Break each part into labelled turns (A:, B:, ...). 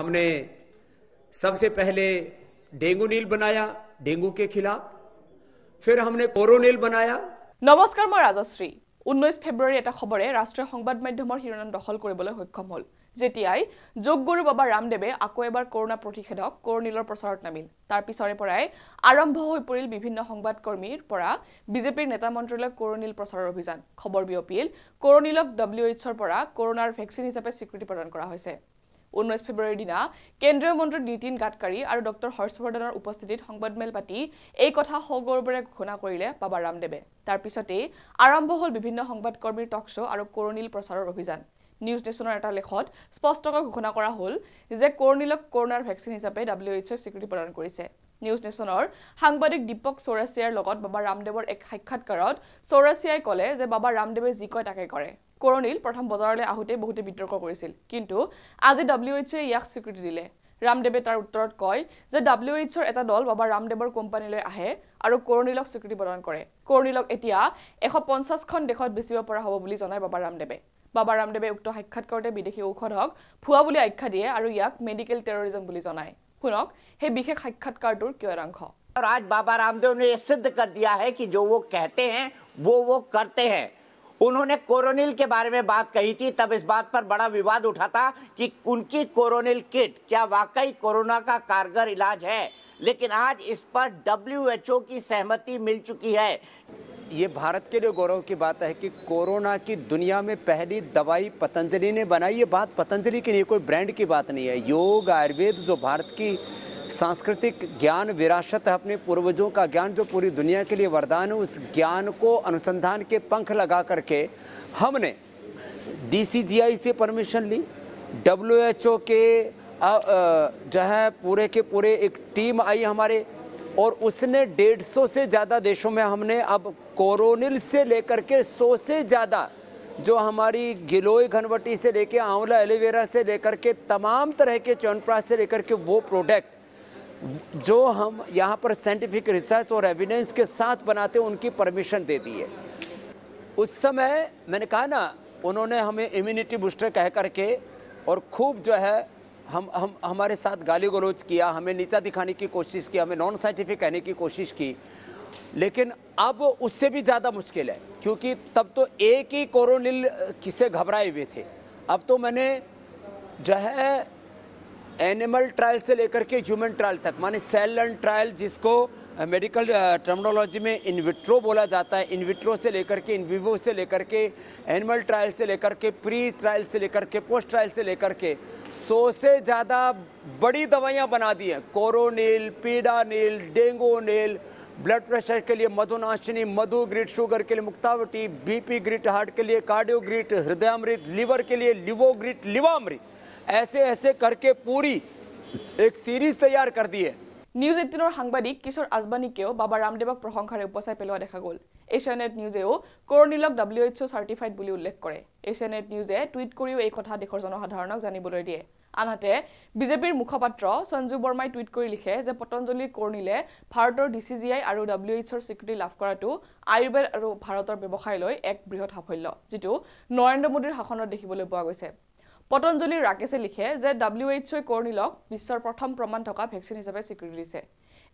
A: हमने सबसे पहले डेंगू नील बनाया डेंगू के खिलाफ फिर हमने कोरोनील बनाया
B: नमस्कार मैं राजश्री ঊনৈছ ফেব্ৰুৱাৰী এটা খবৰে ৰাষ্ট্ৰীয় সংবাদ মাধ্যমৰ শিৰোনাম দখল কৰিবলৈ সক্ষম হ'ল যেতিয়াই যোগগুৰু বাবা ৰামদেৱে আকৌ এবাৰ কৰোণা প্ৰতিষেধক কৰোণীলৰ প্ৰচাৰত নামিল তাৰ পিছৰে পৰাই আৰম্ভ হৈ পৰিল বিভিন্ন সংবাদকৰ্মীৰ পৰা বিজেপিৰ নেতা মন্ত্ৰীলৈ কৰোণীল প্ৰচাৰৰ অভিযান খবৰ বিয়পিল কৰোণীলক ডব্লিউ এইচৰ পৰা কৰোণাৰ ভেকচিন হিচাপে স্বীকৃতি প্ৰদান কৰা হৈছে ঊনৈছ ফেব্ৰুৱাৰীৰ দিনা কেন্দ্ৰীয় মন্ত্ৰী নীতিন গাডকাৰী আৰু ডঃ হৰ্ষবৰ্ধনৰ উপস্থিতিত সংবাদমেল পাতি এই কথা সগৌৰৱেৰে ঘোষণা কৰিলে বাবা ৰামদেৱে তাৰ পিছতেই আৰম্ভ হ'ল বিভিন্ন সংবাদকৰ্মীৰ টক শ্ব' আৰু কৰণীল প্ৰচাৰৰ অভিযান নিউজ ষ্টেচনৰ এটা লেখত স্পষ্টকৈ ঘোষণা কৰা হ'ল যে কৰণীলক কৰোণাৰ ভেকচিন হিচাপে ডাব্লিউ এইচ অ'ই স্বীকৃতি প্ৰদান কৰিছে নিউজ ষ্টেচনৰ সাংবাদিক দীপক চৌৰাচিয়াৰ লগত বাবা ৰামদেৱৰ এক সাক্ষাৎকাৰত চৌৰাচিয়াই ক'লে যে বাবা ৰামদেৱে যি কয় তাকে কৰে কৰণিল প্ৰথম বজাৰলৈ আহোঁতে বহুতে বিতৰ্ক কৰিছিল কিন্তু আজি ডাব্লিউ এইচ এ ইয়াক স্বীকৃতি দিলে ৰামদেৱে তাৰ উত্তৰত কয় যে ডাব্লিউ এইচৰ এটা দল বাবা ৰামদেৱৰ কোম্পানীলৈ আহে আৰু কৰণিলক স্বীকৃতি প্ৰদান কৰে কৰণিলক এতিয়া এশ পঞ্চাছখন দেশত বেচিব পৰা হ'ব বুলি জনায় বাবা ৰামদেৱে বাবা ৰামদেৱে উক্ত সাক্ষাৎকাৰতে বিদেশী ঔষধক ফুৱা বুলি আখ্যা দিয়ে আৰু ইয়াক মেডিকেল টেৰৰিজম বুলি জনায় শুনক সেই বিশেষ সাক্ষাৎকাৰটোৰ কিয় এৰাংশ আজ বাবা
A: ৰামদেৱে সিদ্ধ কৰি দিয়া হে কি যে কেতে হে उन्होंने कोरोनिल के बारे में बात कही थी तब इस बात पर बड़ा विवाद उठा था कि उनकी कोरोनिल किट क्या वाकई कोरोना का कारगर इलाज है लेकिन आज इस पर डब्ल्यू की सहमति मिल चुकी है ये भारत के लिए गौरव की बात है कि कोरोना की दुनिया में पहली दवाई पतंजलि ने बनाई ये बात पतंजलि की नहीं कोई ब्रांड की बात नहीं है योग आयुर्वेद जो भारत की सांस्कृतिक ज्ञान विरासत है अपने पूर्वजों का ज्ञान जो पूरी दुनिया के लिए वरदान है उस ज्ञान को अनुसंधान के पंख लगा करके हमने डीसीजीआई से परमिशन ली डब्ल्यूएचओ के जो है पूरे के पूरे एक टीम आई हमारे और उसने डेढ़ सौ से ज़्यादा देशों में हमने अब कोरोनिल से लेकर के सौ से ज़्यादा जो हमारी गिलोय घनवटी से लेकर आंवला एलोवेरा से लेकर के तमाम तरह के चौनप्रास से लेकर के वो प्रोडक्ट जो हम यहाँ पर साइंटिफिक रिसर्च और एविडेंस के साथ बनाते उनकी परमिशन दे दी है उस समय मैंने कहा ना उन्होंने हमें इम्यूनिटी बूस्टर कह करके और खूब जो है हम हम हमारे साथ गाली गलोच किया हमें नीचा दिखाने की कोशिश की हमें नॉन साइंटिफिक कहने की कोशिश की लेकिन अब उससे भी ज़्यादा मुश्किल है क्योंकि तब तो एक ही कोरोनिल किसे घबराए हुए थे अब तो मैंने जो है एनिमल ट्रायल से लेकर के ह्यूमन ट्रायल तक माने सेल एंड ट्रायल जिसको मेडिकल टर्मिनोलॉजी में इनविट्रो बोला जाता है इनविट्रो से लेकर के इनविवो से लेकर के एनिमल ट्रायल से लेकर के प्री ट्रायल से लेकर के पोस्ट ट्रायल से लेकर के सौ से ज़्यादा बड़ी दवाइयाँ बना दी हैं Coronil Dengunil blood pressure के लिए मधुनाशिनी मधु ग्रिट शुगर के लिए मुक्तावटी बीपी ग्रिट हार्ट के लिए कार्डियो ग्रिट हृदयामृत लिवर के लिए लिवो ग्रिट लिवामृत ऐसे ऐसे करके पूरी एक सीरीज तैयार कर दी है
B: নিউজ এইটিনৰ সাংবাদিক কিশোৰ আজবানীকেও বাবা ৰামদেৱক প্ৰশংসাৰে উপচাই পেলোৱা দেখা গ'ল এছিয়া নেট নিউজেও কৰনিলক ডাব্লিউ এইচ অ' চাৰ্টিফাইড বুলি উল্লেখ কৰে এছিয়া নেট নিউজে টুইট কৰিও এই কথা দেশৰ জনসাধাৰণক জানিবলৈ দিয়ে আনহাতে বিজেপিৰ মুখপাত্ৰ সঞ্জু বৰ্মাই টুইট কৰি লিখে যে পতঞ্জলীৰ কৰ্ণিলে ভাৰতৰ ডি চি জি আই আৰু ডাব্লিউ এইচ অ'ৰ স্বীকৃতি লাভ কৰাটো আয়ুৰ্বেদ আৰু ভাৰতৰ ব্যৱসায়লৈ এক বৃহৎ সাফল্য যিটো নৰেন্দ্ৰ মোদীৰ শাসনত দেখিবলৈ পোৱা গৈছে পতঞ্জলীৰ ৰাকেশে লিখে যে ডাব্লিউ এইচ অ'ই কৰ্ণিলক বিশ্বৰ প্ৰথম প্ৰমাণ থকা ভেকচিন হিচাপে স্বীকৃতি দিছে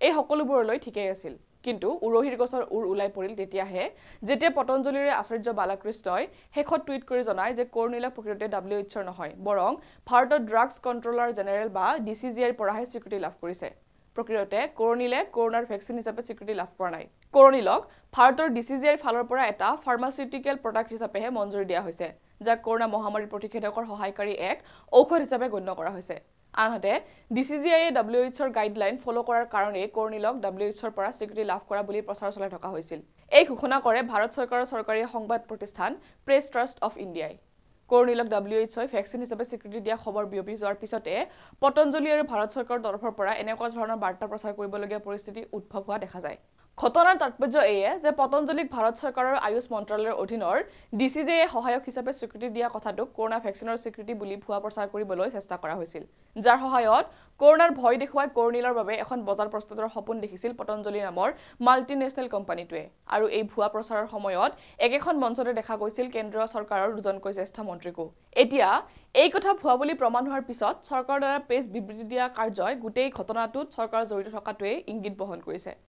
B: এই সকলোবোৰলৈ ঠিকেই আছিল কিন্তু উৰহিৰ গছৰ উৰ ওলাই পৰিল তেতিয়াহে যেতিয়া পতঞ্জলীৰে আচাৰ্য বালাকৃষ্ণই শেষত টুইট কৰি জনায় যে কৰ্ণিলক প্ৰকৃততে ডাব্লিউ এইচৰ নহয় বৰং ভাৰতৰ ড্ৰাগছ কণ্ট্ৰলাৰ জেনেৰেল বা ডি চি জি আইৰ পৰাহে স্বীকৃতি লাভ কৰিছে প্ৰকৃততে কৰ্ণিলে কৰোণাৰ ভেকচিন হিচাপে স্বীকৃতি লাভ কৰা নাই কৰণীলক ভাৰতৰ ডি চি জি আইৰ ফালৰ পৰা এটা ফাৰ্মাচিউটিকেল প্ৰডাক্ট হিচাপেহে মঞ্জুৰি দিয়া হৈছে যাক কৰোণা মহামাৰীৰ প্ৰতিষেধকৰ সহায়কাৰী এক ঔষধ হিচাপে গণ্য কৰা হৈছে আনহাতে ডি চি জি আইয়ে ডাব্লিউ এইচৰ গাইডলাইন ফ'ল' কৰাৰ কাৰণেই কৰ্ণীলক ডাব্লিউ এইচৰ পৰা স্বীকৃতি লাভ কৰা বুলি প্ৰচাৰ চলাই থকা হৈছিল এই ঘোষণা কৰে ভাৰত চৰকাৰৰ চৰকাৰী সংবাদ প্ৰতিষ্ঠান প্ৰেছ ট্ৰাষ্ট অফ ইণ্ডিয়াই কৰ্ণীলক ডাব্লিউ এইচই ভেকচিন হিচাপে স্বীকৃতি দিয়া খবৰ বিয়পি যোৱাৰ পিছতে পতঞ্জলী আৰু ভাৰত চৰকাৰৰ তৰফৰ পৰা এনেকুৱা ধৰণৰ বাৰ্তা প্ৰচাৰ কৰিবলগীয়া পৰিস্থিতি উদ্ভৱ হোৱা দেখা যায় ঘটনাৰ তাৎপৰ্য এয়ে যে পতঞ্জলীক ভাৰত চৰকাৰৰ আয়ুষ মন্ত্ৰালয়ৰ অধীনৰ ডি চি জে সহায়ক হিচাপে স্বীকৃতি দিয়া কথাটোক কৰোণা ভেকচিনৰ স্বীকৃতি বুলি ভুৱা প্ৰচাৰ কৰিবলৈ চেষ্টা কৰা হৈছিল যাৰ সহায়ত কৰোণাৰ ভয় দেখুৱাই কৰ্ণিলৰ বাবে এখন বজাৰ প্ৰস্তুতৰ সপোন দেখিছিল পতঞ্জলি নামৰ মাল্টিনেচনেল কোম্পানীটোৱে আৰু এই ভুৱা প্ৰচাৰৰ সময়ত একেখন মঞ্চতে দেখা গৈছিল কেন্দ্ৰীয় চৰকাৰৰ দুজনকৈ জ্যেষ্ঠ মন্ত্ৰীকো এতিয়া এই কথা ভুৱা বুলি প্ৰমাণ হোৱাৰ পিছত চৰকাৰৰ দ্বাৰা পেছ বিবৃতি দিয়া কাৰ্যই গোটেই ঘটনাটোত চৰকাৰ জড়িত থকাটোৱেই ইংগিত বহন কৰিছে